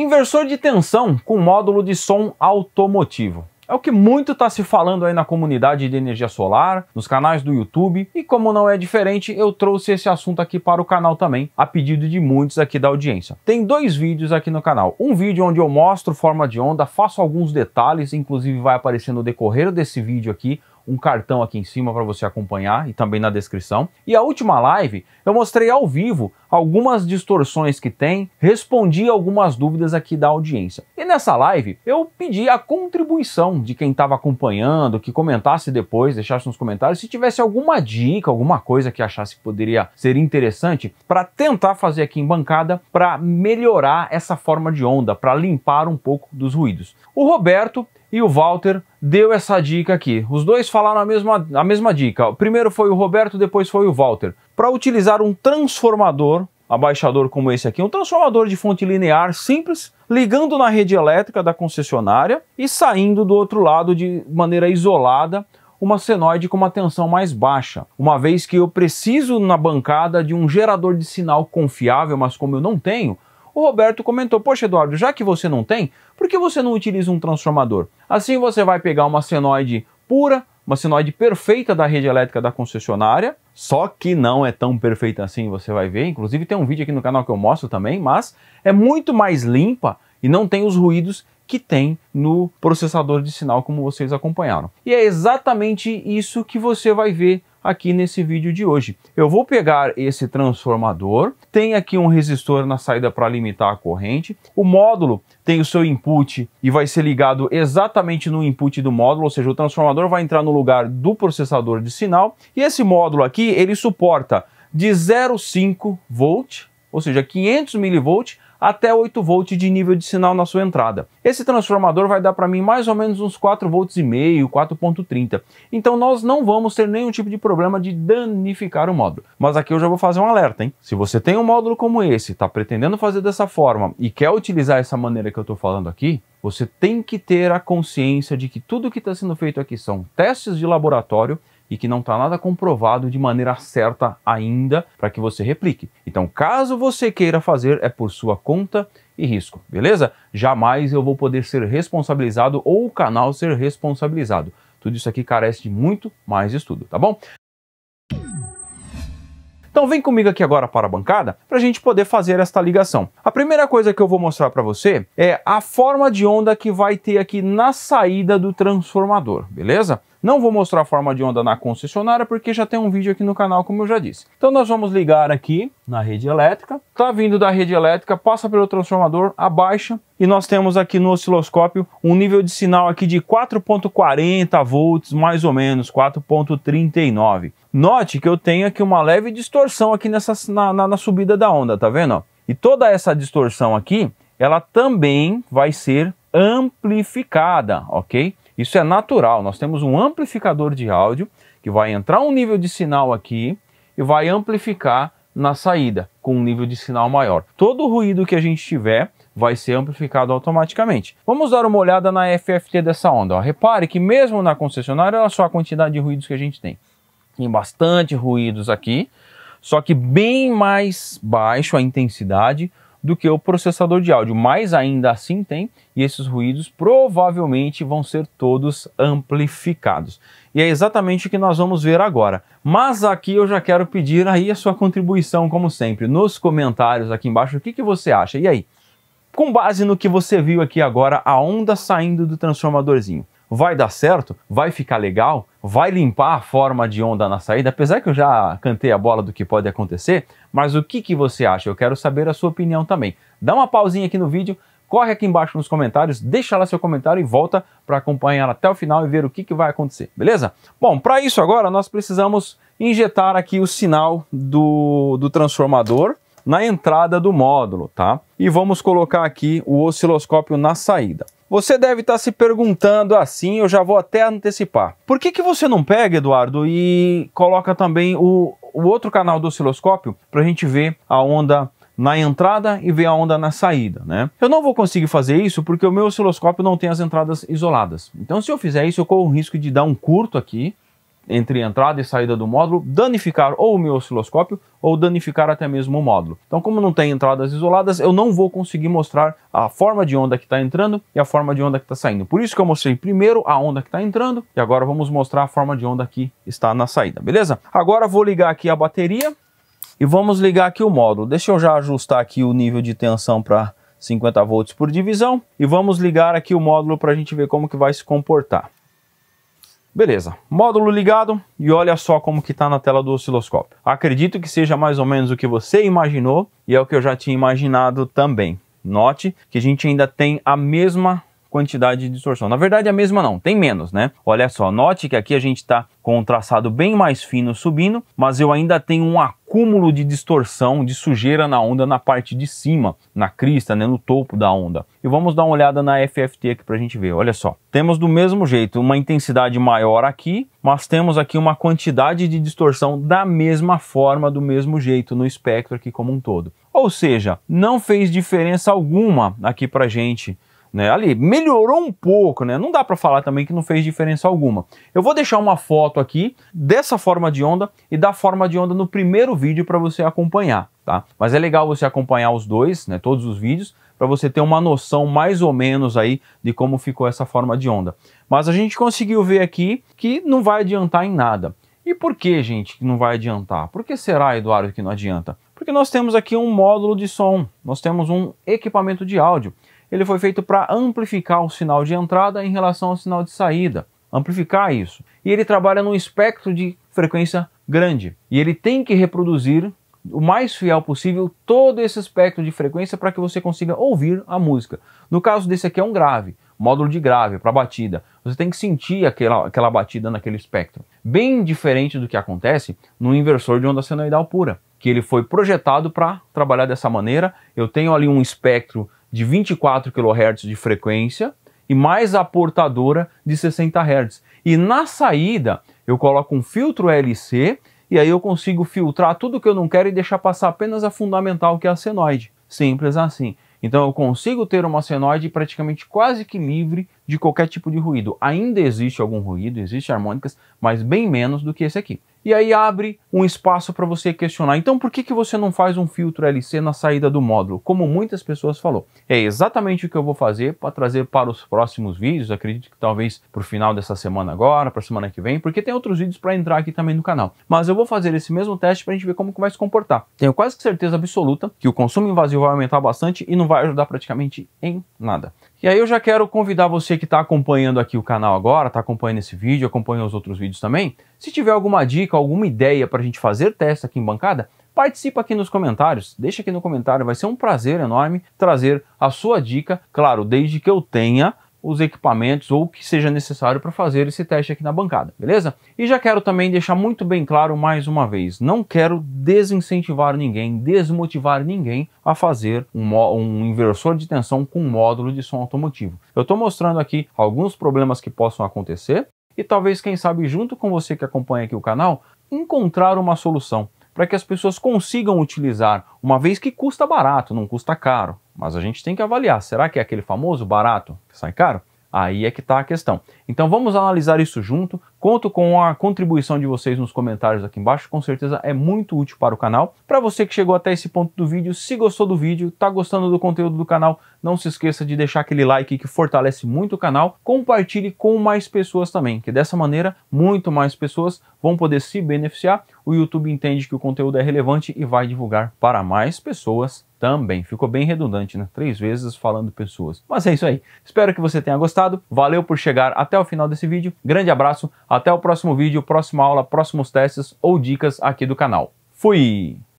Inversor de tensão com módulo de som automotivo. É o que muito está se falando aí na comunidade de energia solar, nos canais do YouTube, e como não é diferente, eu trouxe esse assunto aqui para o canal também, a pedido de muitos aqui da audiência. Tem dois vídeos aqui no canal. Um vídeo onde eu mostro forma de onda, faço alguns detalhes, inclusive vai aparecer no decorrer desse vídeo aqui um cartão aqui em cima para você acompanhar e também na descrição. E a última live eu mostrei ao vivo algumas distorções que tem, respondi algumas dúvidas aqui da audiência. E nessa live eu pedi a contribuição de quem estava acompanhando, que comentasse depois, deixasse nos comentários se tivesse alguma dica, alguma coisa que achasse que poderia ser interessante para tentar fazer aqui em bancada para melhorar essa forma de onda, para limpar um pouco dos ruídos. O Roberto e o Walter deu essa dica aqui. Os dois falaram a mesma, a mesma dica. primeiro foi o Roberto, depois foi o Walter. Para utilizar um transformador abaixador como esse aqui, um transformador de fonte linear simples, ligando na rede elétrica da concessionária e saindo do outro lado de maneira isolada uma senoide com uma tensão mais baixa, uma vez que eu preciso na bancada de um gerador de sinal confiável, mas como eu não tenho, o Roberto comentou: Poxa, Eduardo, já que você não tem, por que você não utiliza um transformador? Assim você vai pegar uma senoide pura, uma senoide perfeita da rede elétrica da concessionária, só que não é tão perfeita assim, você vai ver. Inclusive tem um vídeo aqui no canal que eu mostro também, mas é muito mais limpa e não tem os ruídos que tem no processador de sinal como vocês acompanharam. E é exatamente isso que você vai ver aqui nesse vídeo de hoje. Eu vou pegar esse transformador, tem aqui um resistor na saída para limitar a corrente, o módulo tem o seu input e vai ser ligado exatamente no input do módulo, ou seja, o transformador vai entrar no lugar do processador de sinal, e esse módulo aqui, ele suporta de 0,5 volt, ou seja, 500 mV até 8 volts de nível de sinal na sua entrada. Esse transformador vai dar para mim mais ou menos uns 4 volts e meio, 4.30. Então nós não vamos ter nenhum tipo de problema de danificar o módulo. Mas aqui eu já vou fazer um alerta, hein? Se você tem um módulo como esse, está pretendendo fazer dessa forma e quer utilizar essa maneira que eu estou falando aqui, você tem que ter a consciência de que tudo que está sendo feito aqui são testes de laboratório e que não está nada comprovado de maneira certa ainda para que você replique. Então, caso você queira fazer, é por sua conta e risco, beleza? Jamais eu vou poder ser responsabilizado ou o canal ser responsabilizado. Tudo isso aqui carece de muito mais estudo, tá bom? Então vem comigo aqui agora para a bancada para a gente poder fazer esta ligação. A primeira coisa que eu vou mostrar para você é a forma de onda que vai ter aqui na saída do transformador, beleza? Não vou mostrar a forma de onda na concessionária porque já tem um vídeo aqui no canal, como eu já disse. Então nós vamos ligar aqui na rede elétrica. Está vindo da rede elétrica, passa pelo transformador, abaixa e nós temos aqui no osciloscópio um nível de sinal aqui de 4.40 volts, mais ou menos, 4.39. Note que eu tenho aqui uma leve distorção aqui nessa, na, na, na subida da onda, tá vendo? E toda essa distorção aqui, ela também vai ser amplificada, ok? Isso é natural. Nós temos um amplificador de áudio que vai entrar um nível de sinal aqui e vai amplificar na saída com um nível de sinal maior. Todo o ruído que a gente tiver vai ser amplificado automaticamente. Vamos dar uma olhada na FFT dessa onda. Ó. Repare que mesmo na concessionária, olha só a quantidade de ruídos que a gente tem. Tem bastante ruídos aqui, só que bem mais baixo a intensidade do que o processador de áudio, mas ainda assim tem, e esses ruídos provavelmente vão ser todos amplificados. E é exatamente o que nós vamos ver agora. Mas aqui eu já quero pedir aí a sua contribuição, como sempre, nos comentários aqui embaixo, o que, que você acha? E aí, com base no que você viu aqui agora, a onda saindo do transformadorzinho, vai dar certo, vai ficar legal, vai limpar a forma de onda na saída, apesar que eu já cantei a bola do que pode acontecer, mas o que, que você acha? Eu quero saber a sua opinião também. Dá uma pausinha aqui no vídeo, corre aqui embaixo nos comentários, deixa lá seu comentário e volta para acompanhar até o final e ver o que, que vai acontecer, beleza? Bom, para isso agora nós precisamos injetar aqui o sinal do, do transformador na entrada do módulo, tá? E vamos colocar aqui o osciloscópio na saída. Você deve estar tá se perguntando assim, eu já vou até antecipar. Por que, que você não pega, Eduardo, e coloca também o, o outro canal do osciloscópio para a gente ver a onda na entrada e ver a onda na saída, né? Eu não vou conseguir fazer isso porque o meu osciloscópio não tem as entradas isoladas. Então, se eu fizer isso, eu corro o risco de dar um curto aqui entre entrada e saída do módulo, danificar ou o meu osciloscópio ou danificar até mesmo o módulo. Então, como não tem entradas isoladas, eu não vou conseguir mostrar a forma de onda que está entrando e a forma de onda que está saindo. Por isso que eu mostrei primeiro a onda que está entrando e agora vamos mostrar a forma de onda que está na saída, beleza? Agora vou ligar aqui a bateria e vamos ligar aqui o módulo. Deixa eu já ajustar aqui o nível de tensão para 50 volts por divisão e vamos ligar aqui o módulo para a gente ver como que vai se comportar. Beleza, módulo ligado e olha só como que está na tela do osciloscópio. Acredito que seja mais ou menos o que você imaginou e é o que eu já tinha imaginado também. Note que a gente ainda tem a mesma quantidade de distorção. Na verdade, é a mesma não, tem menos, né? Olha só, note que aqui a gente está com um traçado bem mais fino subindo, mas eu ainda tenho um acúmulo de distorção, de sujeira na onda na parte de cima, na crista, né, no topo da onda. E vamos dar uma olhada na FFT aqui para a gente ver, olha só. Temos do mesmo jeito uma intensidade maior aqui, mas temos aqui uma quantidade de distorção da mesma forma, do mesmo jeito no espectro aqui como um todo. Ou seja, não fez diferença alguma aqui para a gente né, ali melhorou um pouco, né? Não dá para falar também que não fez diferença alguma. Eu vou deixar uma foto aqui dessa forma de onda e da forma de onda no primeiro vídeo para você acompanhar, tá? Mas é legal você acompanhar os dois, né? Todos os vídeos para você ter uma noção mais ou menos aí de como ficou essa forma de onda. Mas a gente conseguiu ver aqui que não vai adiantar em nada. E por que, gente, que não vai adiantar? Por que será, Eduardo, que não adianta? Porque nós temos aqui um módulo de som, nós temos um equipamento de áudio ele foi feito para amplificar o sinal de entrada em relação ao sinal de saída, amplificar isso. E ele trabalha num espectro de frequência grande. E ele tem que reproduzir o mais fiel possível todo esse espectro de frequência para que você consiga ouvir a música. No caso desse aqui é um grave, módulo de grave para batida. Você tem que sentir aquela, aquela batida naquele espectro. Bem diferente do que acontece no inversor de onda senoidal pura, que ele foi projetado para trabalhar dessa maneira. Eu tenho ali um espectro de 24 kHz de frequência e mais a portadora de 60 Hz. E na saída eu coloco um filtro LC e aí eu consigo filtrar tudo que eu não quero e deixar passar apenas a fundamental que é a senoide. Simples assim. Então eu consigo ter uma senoide praticamente quase que livre de qualquer tipo de ruído. Ainda existe algum ruído, existem harmônicas, mas bem menos do que esse aqui e aí abre um espaço para você questionar. Então, por que, que você não faz um filtro LC na saída do módulo? Como muitas pessoas falou, é exatamente o que eu vou fazer para trazer para os próximos vídeos. Acredito que talvez para o final dessa semana agora, para a semana que vem, porque tem outros vídeos para entrar aqui também no canal. Mas eu vou fazer esse mesmo teste para a gente ver como que vai se comportar. Tenho quase certeza absoluta que o consumo invasivo vai aumentar bastante e não vai ajudar praticamente em nada. E aí eu já quero convidar você que está acompanhando aqui o canal agora, está acompanhando esse vídeo, acompanha os outros vídeos também. Se tiver alguma dica indica alguma ideia para a gente fazer teste aqui em bancada, participa aqui nos comentários, deixa aqui no comentário, vai ser um prazer enorme trazer a sua dica, claro, desde que eu tenha os equipamentos ou o que seja necessário para fazer esse teste aqui na bancada, beleza? E já quero também deixar muito bem claro mais uma vez, não quero desincentivar ninguém, desmotivar ninguém a fazer um, um inversor de tensão com módulo de som automotivo. Eu estou mostrando aqui alguns problemas que possam acontecer e talvez, quem sabe, junto com você que acompanha aqui o canal, encontrar uma solução para que as pessoas consigam utilizar, uma vez que custa barato, não custa caro. Mas a gente tem que avaliar, será que é aquele famoso barato que sai caro? Aí é que está a questão. Então vamos analisar isso junto. Conto com a contribuição de vocês nos comentários aqui embaixo, com certeza é muito útil para o canal. Para você que chegou até esse ponto do vídeo, se gostou do vídeo, está gostando do conteúdo do canal, não se esqueça de deixar aquele like que fortalece muito o canal. Compartilhe com mais pessoas também, que dessa maneira muito mais pessoas vão poder se beneficiar. O YouTube entende que o conteúdo é relevante e vai divulgar para mais pessoas também. Ficou bem redundante, né? Três vezes falando pessoas. Mas é isso aí. Espero que você tenha gostado. Valeu por chegar até o final desse vídeo. Grande abraço. Até o próximo vídeo, próxima aula, próximos testes ou dicas aqui do canal. Fui!